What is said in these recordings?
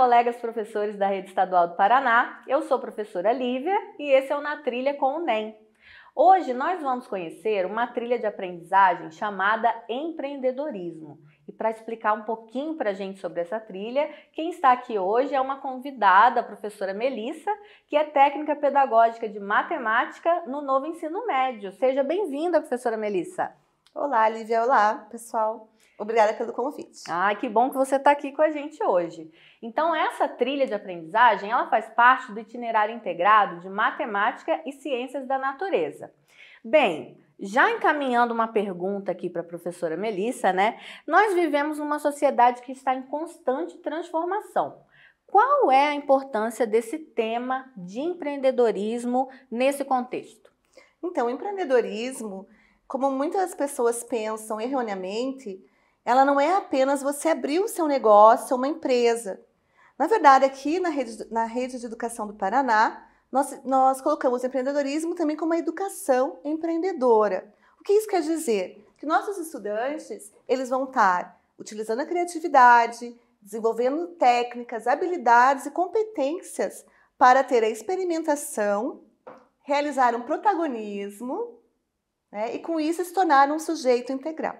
colegas professores da Rede Estadual do Paraná. Eu sou professora Lívia e esse é o Na Trilha com o NEM. Hoje nós vamos conhecer uma trilha de aprendizagem chamada empreendedorismo. E para explicar um pouquinho para a gente sobre essa trilha, quem está aqui hoje é uma convidada, a professora Melissa, que é técnica pedagógica de matemática no novo ensino médio. Seja bem-vinda, professora Melissa. Olá, Lívia. Olá, pessoal. Obrigada pelo convite. Ah, que bom que você está aqui com a gente hoje. Então, essa trilha de aprendizagem, ela faz parte do itinerário integrado de Matemática e Ciências da Natureza. Bem, já encaminhando uma pergunta aqui para a professora Melissa, né? Nós vivemos uma sociedade que está em constante transformação. Qual é a importância desse tema de empreendedorismo nesse contexto? Então, empreendedorismo, como muitas pessoas pensam erroneamente, ela não é apenas você abrir o seu negócio, uma empresa. Na verdade, aqui na rede, na rede de educação do Paraná, nós, nós colocamos empreendedorismo também como uma educação empreendedora. O que isso quer dizer? Que nossos estudantes eles vão estar utilizando a criatividade, desenvolvendo técnicas, habilidades e competências para ter a experimentação, realizar um protagonismo né, e com isso se tornar um sujeito integral.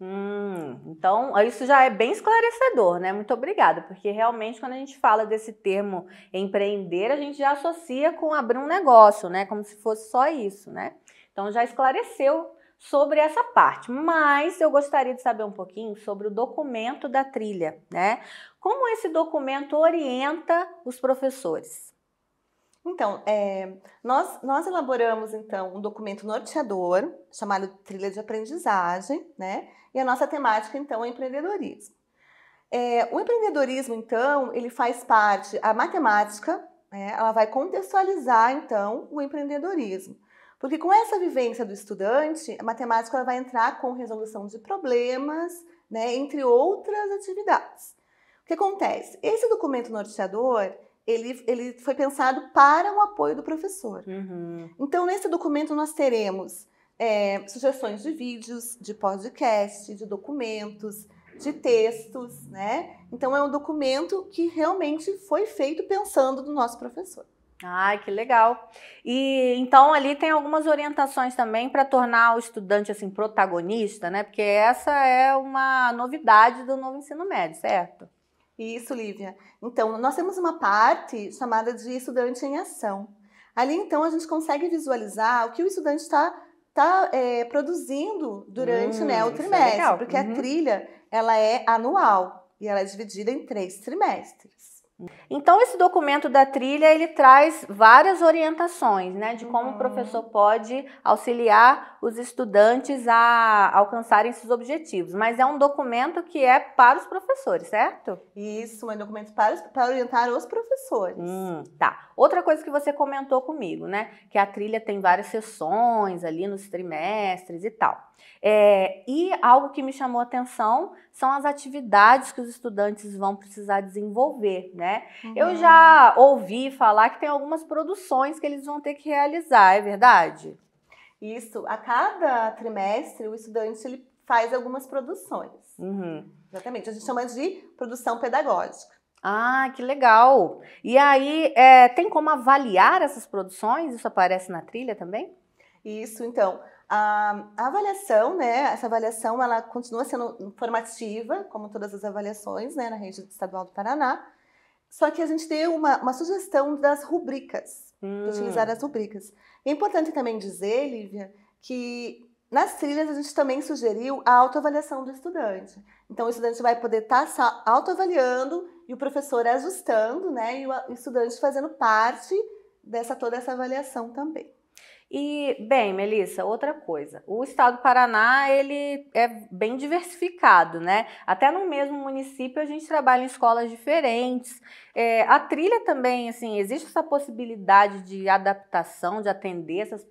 Hum, então, isso já é bem esclarecedor, né? Muito obrigada, porque realmente quando a gente fala desse termo empreender, a gente já associa com abrir um negócio, né? Como se fosse só isso, né? Então já esclareceu sobre essa parte, mas eu gostaria de saber um pouquinho sobre o documento da trilha, né? Como esse documento orienta os professores? Então, é, nós, nós elaboramos então um documento norteador chamado Trilha de Aprendizagem, né? E a nossa temática então é empreendedorismo. É, o empreendedorismo então ele faz parte a matemática, né? Ela vai contextualizar então o empreendedorismo, porque com essa vivência do estudante, a matemática ela vai entrar com resolução de problemas, né? Entre outras atividades. O que acontece? Esse documento norteador ele, ele foi pensado para o apoio do professor. Uhum. Então, nesse documento, nós teremos é, sugestões de vídeos, de podcast, de documentos, de textos, né? Então, é um documento que realmente foi feito pensando no nosso professor. Ah, que legal. E então ali tem algumas orientações também para tornar o estudante assim protagonista, né? Porque essa é uma novidade do novo ensino médio, certo? Isso, Lívia. Então, nós temos uma parte chamada de estudante em ação. Ali, então, a gente consegue visualizar o que o estudante está tá, é, produzindo durante hum, né, o é trimestre, é porque uhum. a trilha ela é anual e ela é dividida em três trimestres. Então esse documento da trilha ele traz várias orientações, né, de como uhum. o professor pode auxiliar os estudantes a alcançarem esses objetivos. Mas é um documento que é para os professores, certo? Isso, é um documento para, para orientar os professores. Hum, tá. Outra coisa que você comentou comigo, né, que a trilha tem várias sessões ali nos trimestres e tal. É, e algo que me chamou atenção são as atividades que os estudantes vão precisar desenvolver, né? Uhum. Eu já ouvi falar que tem algumas produções que eles vão ter que realizar, é verdade? Isso. A cada trimestre, o estudante ele faz algumas produções. Uhum. Exatamente. A gente chama de produção pedagógica. Ah, que legal! E aí, é, tem como avaliar essas produções? Isso aparece na trilha também? Isso, então. A, avaliação, né, essa avaliação, ela continua sendo formativa, como todas as avaliações, né, na rede estadual do Paraná, só que a gente deu uma, uma sugestão das rubricas, hum. de utilizar hum. as rubricas. É importante também dizer, Lívia, que nas trilhas, a gente também sugeriu a autoavaliação do estudante. Então, o estudante vai poder estar tá autoavaliando e o professor ajustando, né? E o estudante fazendo parte dessa toda essa avaliação também. E, bem, Melissa, outra coisa. O estado do Paraná, ele é bem diversificado, né? Até no mesmo município a gente trabalha em escolas diferentes. É, a trilha também, assim, existe essa possibilidade de adaptação, de atender essas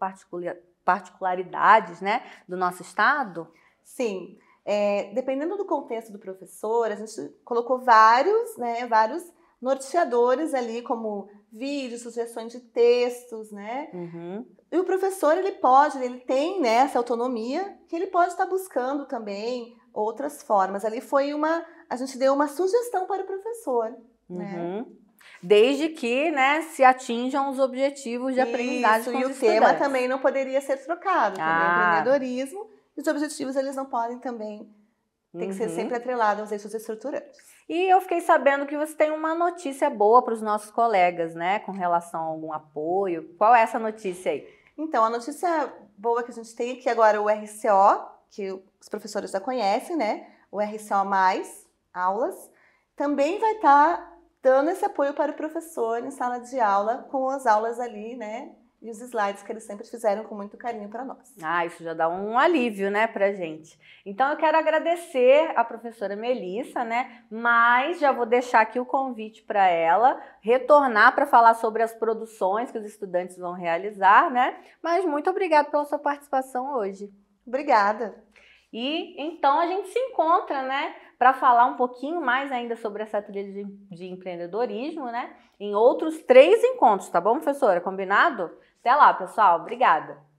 particularidades, né, do nosso estado? Sim. É, dependendo do contexto do professor, a gente colocou vários, né, vários norteadores ali, como vídeos, sugestões de textos, né? Uhum. E o professor, ele pode, ele tem né, essa autonomia, que ele pode estar buscando também outras formas. Ali foi uma, a gente deu uma sugestão para o professor. Né? Uhum. Né? Desde que né, se atinjam os objetivos de Isso, aprendizagem com e o tema também não poderia ser trocado. Ah. Também empreendedorismo os objetivos eles não podem também tem que ser uhum. sempre atrelado aos eixos estruturantes. E eu fiquei sabendo que você tem uma notícia boa para os nossos colegas, né? Com relação a algum apoio. Qual é essa notícia aí? Então, a notícia boa que a gente tem aqui agora é o RCO, que os professores já conhecem, né? O RCO, aulas, também vai estar tá dando esse apoio para o professor em sala de aula, com as aulas ali, né? e os slides que eles sempre fizeram com muito carinho para nós. Ah, isso já dá um alívio, né, para gente. Então eu quero agradecer a professora Melissa, né, mas já vou deixar aqui o convite para ela retornar para falar sobre as produções que os estudantes vão realizar, né, mas muito obrigada pela sua participação hoje. Obrigada. E então a gente se encontra, né, para falar um pouquinho mais ainda sobre essa trilha de, de empreendedorismo, né? Em outros três encontros, tá bom, professora? Combinado? Até lá, pessoal. Obrigada.